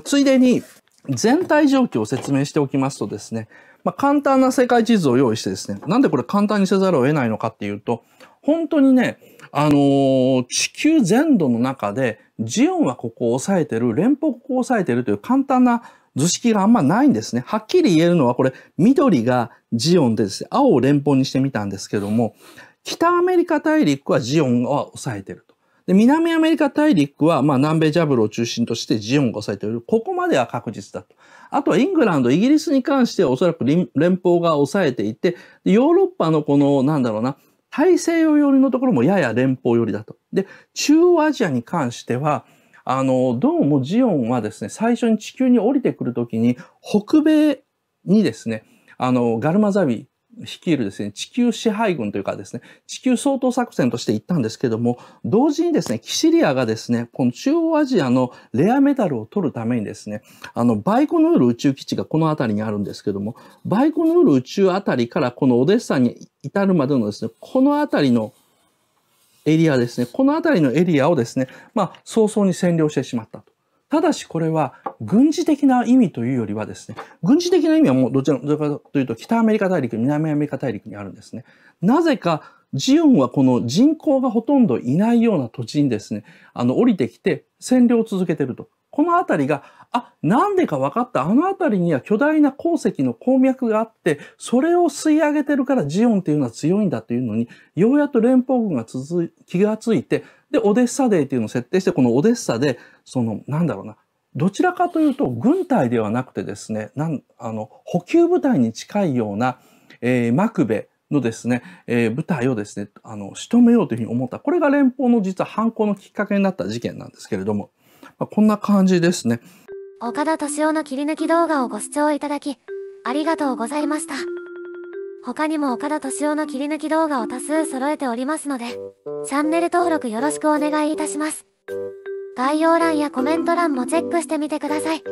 ついでに、全体状況を説明しておきますとですね、まあ、簡単な世界地図を用意してですね、なんでこれ簡単にせざるを得ないのかっていうと、本当にね、あのー、地球全土の中で、ジオンはここを抑えてる、連邦ここを抑えてるという簡単な図式があんまないんですね。はっきり言えるのはこれ、緑がジオンでですね、青を連邦にしてみたんですけども、北アメリカ大陸はジオンは抑えてると。で南アメリカ大陸は、まあ、南米ジャブルを中心としてジオンが抑えている。ここまでは確実だと。あとはイングランド、イギリスに関してはおそらく連邦が抑えていて、ヨーロッパのこの、なんだろうな、大西洋寄りのところもやや連邦寄りだと。で、中央アジアに関しては、あの、どうもジオンはですね、最初に地球に降りてくるときに、北米にですね、あの、ガルマザビ率いるですね、地球支配軍というかですね、地球掃討作戦として行ったんですけども、同時にですね、キシリアがですね、この中央アジアのレアメタルを取るためにですね、あの、バイコヌール宇宙基地がこの辺りにあるんですけども、バイコヌール宇宙辺りからこのオデッサに至るまでのですね、この辺りのエリアですね、この辺りのエリアをですね、まあ、早々に占領してしまったと。ただしこれは軍事的な意味というよりはですね、軍事的な意味はもうどちらかというと北アメリカ大陸、南アメリカ大陸にあるんですね。なぜか、ジオンはこの人口がほとんどいないような土地にですね、あの降りてきて占領を続けてると。この辺りが、あ、なんでか分かった。あの辺りには巨大な鉱石の鉱脈があって、それを吸い上げてるからジオンっていうのは強いんだというのに、ようやっと連邦軍が続気がついて、で、オデッサデーっていうのを設定して、このオデッサで、その、なんだろうな、どちらかというと軍隊ではなくてですねなんあの補給部隊に近いような、えー、マクベのですね、えー、部隊をですねあの仕留めようというふうに思ったこれが連邦の実は犯行のきっかけになった事件なんですけれども、まあ、こんな感じですね岡田敏夫の切り抜き動画をご視聴いただきありがとうございました他にも岡田敏夫の切り抜き動画を多数揃えておりますのでチャンネル登録よろしくお願いいたします概要欄やコメント欄もチェックしてみてください。